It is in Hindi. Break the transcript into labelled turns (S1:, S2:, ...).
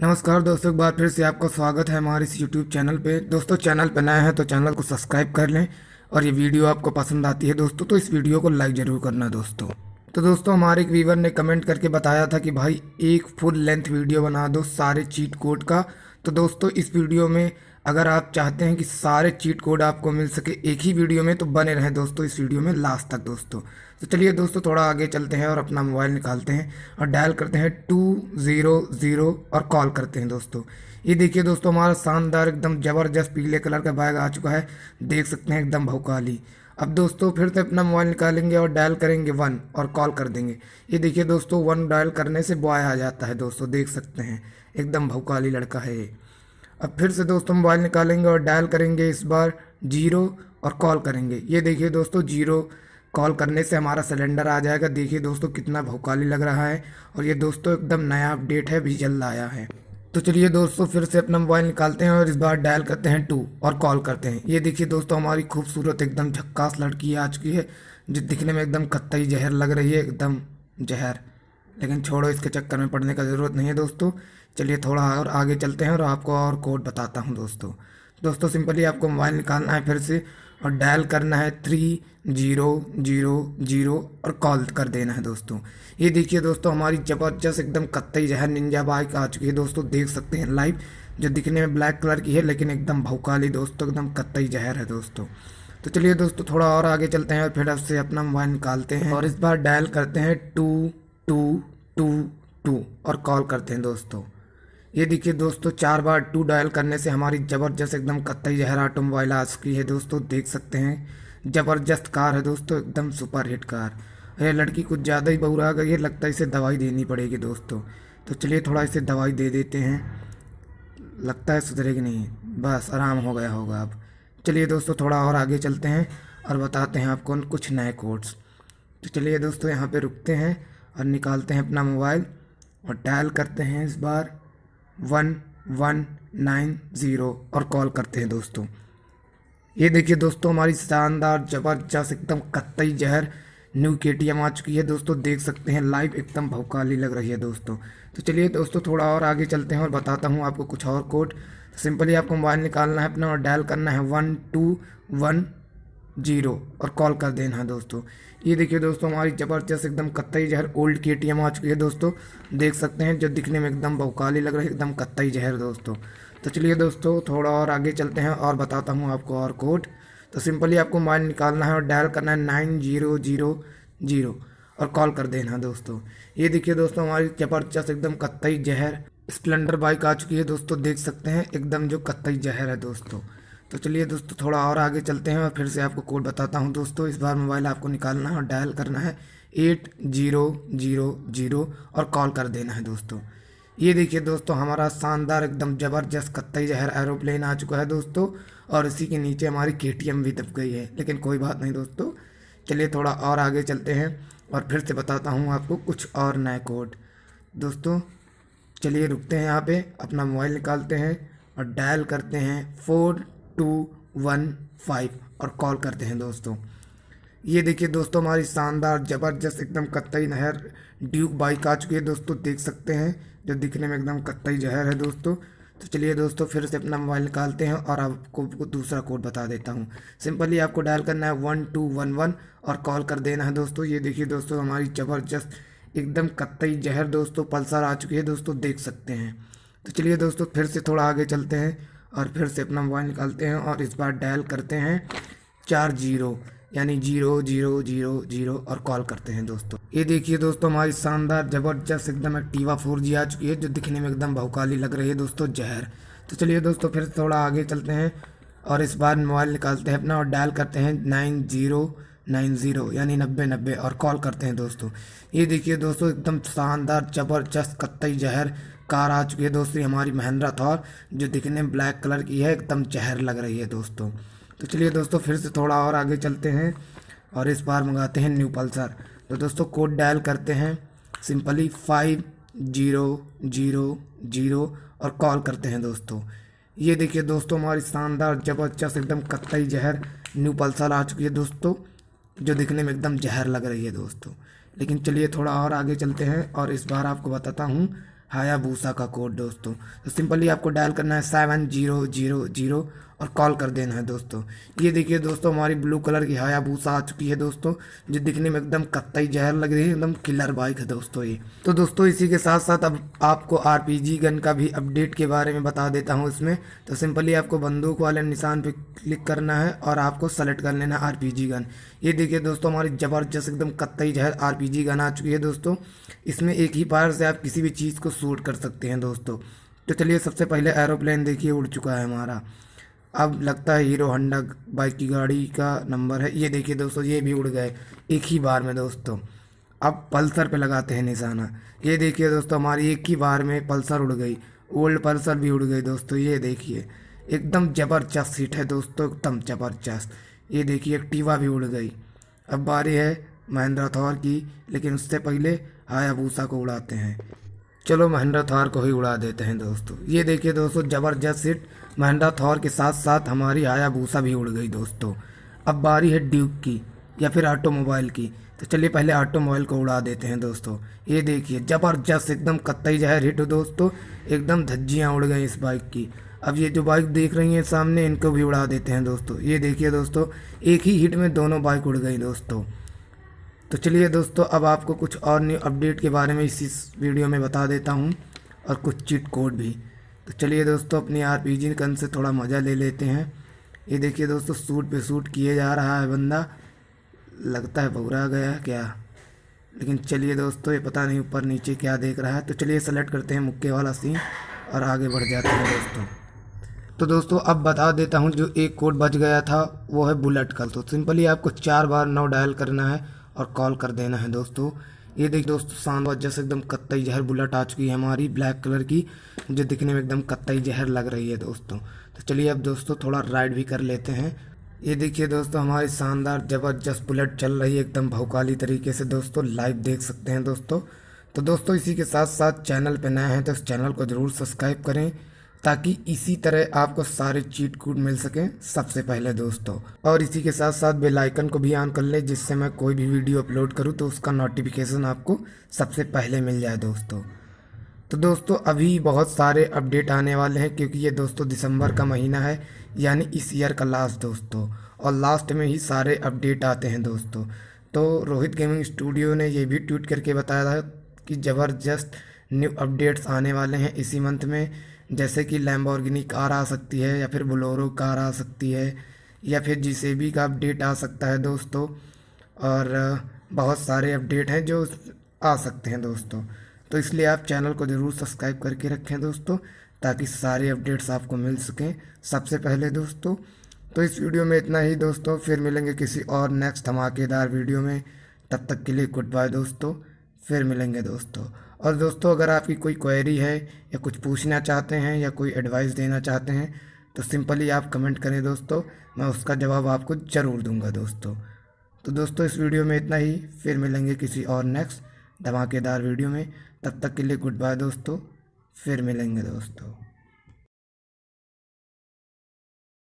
S1: नमस्कार दोस्तों एक बार फिर से आपका स्वागत है हमारे इस यूट्यूब चैनल पे दोस्तों चैनल पर नए हैं तो चैनल को सब्सक्राइब कर लें और ये वीडियो आपको पसंद आती है दोस्तों तो इस वीडियो को लाइक ज़रूर करना दोस्तों तो दोस्तों हमारे एक वीवर ने कमेंट करके बताया था कि भाई एक फुल लेंथ वीडियो बना दो सारे चीट कोड का तो दोस्तों इस वीडियो में अगर आप चाहते हैं कि सारे चीट कोड आपको मिल सके एक ही वीडियो में तो बने रहें दोस्तों इस वीडियो में लास्ट तक दोस्तों तो चलिए दोस्तों थोड़ा आगे चलते हैं और अपना मोबाइल निकालते हैं और डायल करते हैं टू ज़ीरो ज़ीरो और कॉल करते हैं दोस्तों ये देखिए दोस्तों हमारा शानदार एकदम ज़बरदस्त पीले कलर का बैग आ चुका है देख सकते हैं एकदम भौकाली अब दोस्तों फिर से अपना मोबाइल निकालेंगे और डायल करेंगे वन और कॉल कर देंगे ये देखिए दोस्तों वन डायल करने से बॉय आ जाता है दोस्तों देख सकते हैं एकदम भौकाली लड़का है ये अब फिर से दोस्तों मोबाइल निकालेंगे और डायल करेंगे इस बार जीरो और कॉल करेंगे ये देखिए दोस्तों जीरो कॉल करने से हमारा सिलेंडर आ जाएगा देखिए दोस्तों कितना भौकाली लग रहा है और ये दोस्तों एकदम नया अपडेट है भी जल्द आया है तो चलिए दोस्तों फिर से अपना मोबाइल निकालते हैं और इस बार डायल करते हैं टू और कॉल करते हैं ये देखिए दोस्तों हमारी खूबसूरत एकदम झक्कास लड़की आ चुकी है जो दिखने में एकदम कत्तई जहर लग रही है एकदम जहर लेकिन छोड़ो इसके चक्कर में पड़ने का ज़रूरत नहीं है दोस्तों चलिए थोड़ा और आगे चलते हैं और आपको और कोड बताता हूँ दोस्तों दोस्तों सिंपली आपको मोबाइल निकालना है फिर से और डायल करना है थ्री जीरो जीरो जीरो और कॉल कर देना है दोस्तों ये देखिए दोस्तों हमारी ज़बरदस्त एकदम कत्तई जहर निंजा बाइक आ चुकी है दोस्तों देख सकते हैं लाइव जो दिखने में ब्लैक कलर की है लेकिन एकदम भौकाली दोस्तों एकदम कत्तई जहर है दोस्तों तो चलिए दोस्तों थोड़ा और आगे चलते हैं और फिर आपसे अपना मोबाइल निकालते हैं और इस बार डायल करते हैं टू टू टू टू और कॉल करते हैं दोस्तों ये देखिए दोस्तों चार बार टू डायल करने से हमारी ज़बरदस्त एकदम कत्तई जहर ऑटोमोबाइल आ चुकी है दोस्तों देख सकते हैं ज़बरदस्त कार है दोस्तों एकदम सुपर हिट कार अरे लड़की कुछ ज़्यादा ही बहुरा गई है लगता है इसे दवाई देनी पड़ेगी दोस्तों तो चलिए थोड़ा इसे दवाई दे देते हैं लगता है सुधरेगी नहीं बस आराम हो गया होगा अब चलिए दोस्तों थोड़ा और आगे चलते हैं और बताते हैं आपको कुछ नए कोड्स तो चलिए दोस्तों यहाँ पर रुकते हैं और निकालते हैं अपना मोबाइल और डायल करते हैं इस बार वन वन नाइन ज़ीरो और कॉल करते हैं दोस्तों ये देखिए दोस्तों हमारी शानदार ज़बरदस्त एकदम कत्तई जहर न्यू के टी एम आ चुकी है दोस्तों देख सकते हैं लाइव एकदम भौकाली लग रही है दोस्तों तो चलिए दोस्तों थोड़ा और आगे चलते हैं और बताता हूँ आपको कुछ और कोड तो सिंपली आपको मोबाइल निकालना है अपना और डायल करना है वन टू वन जीरो और कॉल कर देना दोस्तों ये देखिए दोस्तों हमारी ज़बरदस्त एकदम कत्तई जहर ओल्ड के टी एम आ चुकी है दोस्तों देख सकते हैं जो दिखने में एकदम बहुकाली लग रहा है एकदम कत्तई जहर दोस्तों तो चलिए दोस्तों थोड़ा और आगे चलते हैं और बताता हूँ आपको और कोड तो सिंपली आपको मोबाइल निकालना है और डायल करना है नाइन जीरो जीरो जीरो और कॉल कर देना दोस्तों ये देखिए दोस्तों हमारी ज़बरदस्त एकदम कत्तई जहर स्प्लेंडर बाइक आ चुकी है दोस्तों देख सकते हैं एकदम जो कत्तई जहर है दोस्तों तो चलिए दोस्तों थोड़ा और आगे चलते हैं और फिर से आपको कोड बताता हूँ दोस्तों इस बार मोबाइल आपको निकालना है और डायल करना है एट जीरो जीरो जीरो और कॉल कर देना है दोस्तों ये देखिए दोस्तों हमारा शानदार एकदम ज़बरदस्त कत्तई जहर एरोप्लेन आ चुका है दोस्तों और इसी के नीचे हमारी के भी दब गई है लेकिन कोई बात नहीं दोस्तों चलिए थोड़ा और आगे चलते हैं और फिर से बताता हूँ आपको कुछ और नए कोड दोस्तों चलिए रुकते हैं यहाँ पे अपना मोबाइल निकालते हैं और डायल करते हैं फोर टू वन फाइव और कॉल करते हैं दोस्तों ये देखिए दोस्तों हमारी शानदार ज़बरदस्त एकदम कत्तई नहर ड्यूक बाइक आ चुकी है दोस्तों देख सकते हैं जो दिखने में एकदम कत्तई जहर है दोस्तों तो चलिए दोस्तों फिर से अपना मोबाइल निकालते हैं और आपको दूसरा कोड बता देता हूँ सिंपली आपको डायल करना है वन टू वन वन और कॉल कर देना है दोस्तों ये देखिए दोस्तों हमारी ज़बरदस्त एकदम कत्तई जहर दोस्तों पल्सर आ चुकी है दोस्तों देख सकते हैं तो चलिए दोस्तों फिर से थोड़ा आगे चलते हैं और फिर से अपना मोबाइल निकालते हैं और इस बार डायल करते हैं चार जीरो यानी जीरो जीरो जीरो जीरो और कॉल करते हैं दोस्तों ये देखिए दोस्तों हमारी शानदार ज़बरदस्त एकदम एक्टिवा फोर जी आ चुकी है जो दिखने में एकदम बहुकाली लग रही है दोस्तों जहर तो चलिए दोस्तों फिर थोड़ा आगे चलते हैं और इस बार मोबाइल निकालते हैं अपना और डायल करते हैं नाइन जीरो नाइन ज़ीरो यानी नब्बे नब्बे और कॉल करते हैं दोस्तों ये देखिए दोस्तों एकदम शानदार ज़बरदस्त कत्तई जहर कार आ चुकी है दोस्तों हमारी महिंद्रा थॉर जो दिखने में ब्लैक कलर की है एकदम जहर लग रही है दोस्तों तो चलिए दोस्तों फिर से थोड़ा और आगे चलते हैं और इस बार मंगाते हैं न्यू पल्सर तो दोस्तों कोड डायल करते हैं simply five zero zero zero और कॉल करते हैं दोस्तों ये देखिए दोस्तों हमारी शानदार ज़बरदस्त एकदम कत्तई जहर न्यू पल्सर आ चुकी है दोस्तों जो दिखने में एकदम जहर लग रही है दोस्तों लेकिन चलिए थोड़ा और आगे चलते हैं और इस बार आपको बताता हूँ हायाबूसा का कोड दोस्तों तो सिंपली आपको डायल करना है सेवन जीरो जीरो जीरो और कॉल कर देना है दोस्तों ये देखिए दोस्तों हमारी ब्लू कलर की हायाबूसा आ चुकी है दोस्तों जो दिखने में एकदम कत्तई जहर लग रही है एकदम किलर बाइक है दोस्तों ये तो दोस्तों इसी के साथ साथ अब आपको आर गन का भी अपडेट के बारे में बता देता हूँ इसमें तो सिंपली आपको बंदूक वाले निशान पर क्लिक करना है और आपको सेलेक्ट कर लेना आर गन ये देखिए दोस्तों हमारी ज़बरदस्त एकदम कत्तई जहर आर गन आ चुकी है दोस्तों इसमें एक ही फायर से आप किसी भी चीज़ को सूट कर सकते हैं दोस्तों तो चलिए सबसे पहले एरोप्लेन देखिए उड़ चुका है हमारा अब लगता है हीरो हंडा बाइक की गाड़ी का नंबर है ये देखिए दोस्तों ये भी उड़ गए एक ही बार में दोस्तों अब पल्सर पे लगाते हैं निशाना ये देखिए दोस्तों हमारी एक ही बार में पल्सर उड़ गई ओल्ड पल्सर भी उड़ गई दोस्तों ये देखिए एकदम ज़बरदस्त सीट है दोस्तों एकदम ज़बरदस्त ये देखिए एक्टिवा भी उड़ गई अब बारी है महिंद्रा थौर की लेकिन उससे पहले हायाबूसा को उड़ाते हैं चलो महिंद्रा थार को ही उड़ा देते हैं दोस्तों ये देखिए दोस्तों ज़बरदस्त हिट महिंद्रा थार के साथ साथ हमारी भूसा भी उड़ गई दोस्तों अब बारी है ड्यूक की या फिर ऑटोमोबाइल की तो चलिए पहले ऑटोमोबाइल को उड़ा देते हैं दोस्तों ये देखिए ज़बरदस्त एकदम कत्तई जहर हिट हो दोस्तों एकदम धज्जियाँ उड़ गई इस बाइक की अब ये जो बाइक देख रही हैं सामने इनको भी उड़ा देते हैं दोस्तों ये देखिए दोस्तों एक ही हिट में दोनों बाइक उड़ गई दोस्तों तो चलिए दोस्तों अब आपको कुछ और न्यू अपडेट के बारे में इसी वीडियो में बता देता हूँ और कुछ चीट कोड भी तो चलिए दोस्तों अपनी आर पी कन से थोड़ा मज़ा ले लेते हैं ये देखिए दोस्तों सूट पे सूट किए जा रहा है बंदा लगता है बगरा गया क्या लेकिन चलिए दोस्तों ये पता नहीं ऊपर नीचे क्या देख रहा है तो चलिए सेलेक्ट करते हैं मुक्के वाला सीन और आगे बढ़ जाते हैं दोस्तों तो दोस्तों अब बता देता हूँ जो एक कोड बच गया था वो है बुलेट का तो सिंपली आपको चार बार नौ डायल करना है और कॉल कर देना है दोस्तों ये देखिए दोस्तों शांत और जैसे एकदम कत्तई जहर बुलेट आ चुकी है हमारी ब्लैक कलर की जो दिखने में एकदम कत्तई जहर लग रही है दोस्तों तो चलिए अब दोस्तों थोड़ा राइड भी कर लेते हैं ये देखिए दोस्तों हमारी शानदार ज़बरदस्त बुलेट चल रही है एकदम भौकाली तरीके से दोस्तों लाइव देख सकते हैं दोस्तों तो दोस्तों इसी के साथ साथ चैनल पर नए हैं तो इस चैनल को ज़रूर सब्सक्राइब करें ताकि इसी तरह आपको सारे चीट कूट मिल सकें सबसे पहले दोस्तों और इसी के साथ साथ बेल आइकन को भी ऑन कर लें जिससे मैं कोई भी वीडियो अपलोड करूं तो उसका नोटिफिकेशन आपको सबसे पहले मिल जाए दोस्तों तो दोस्तों अभी बहुत सारे अपडेट आने वाले हैं क्योंकि ये दोस्तों दिसंबर का महीना है यानी इस ईयर का लास्ट दोस्तों और लास्ट में ही सारे अपडेट आते हैं दोस्तों तो रोहित गेमिंग स्टूडियो ने ये भी ट्वीट करके बताया था कि ज़बरदस्त न्यू अपडेट्स आने वाले हैं इसी मंथ में जैसे कि लैम्बोर्गिनी कार आ सकती है या फिर बोलोरो कार आ सकती है या फिर जी का अपडेट आ सकता है दोस्तों और बहुत सारे अपडेट हैं जो आ सकते हैं दोस्तों तो इसलिए आप चैनल को ज़रूर सब्सक्राइब करके रखें दोस्तों ताकि सारे अपडेट्स आपको मिल सकें सबसे पहले दोस्तों तो इस वीडियो में इतना ही दोस्तों फिर मिलेंगे किसी और नेक्स्ट धमाकेदार वीडियो में तब तक के लिए गुड बाय दोस्तों फिर मिलेंगे दोस्तों और दोस्तों अगर आपकी कोई क्वेरी है या कुछ पूछना चाहते हैं या कोई एडवाइस देना चाहते हैं तो सिंपली आप कमेंट करें दोस्तों मैं उसका जवाब आपको ज़रूर दूंगा दोस्तों तो दोस्तों इस वीडियो में इतना ही फिर मिलेंगे किसी और नेक्स्ट धमाकेदार वीडियो में तब तक के लिए गुड बाय दोस्तों फिर मिलेंगे दोस्तों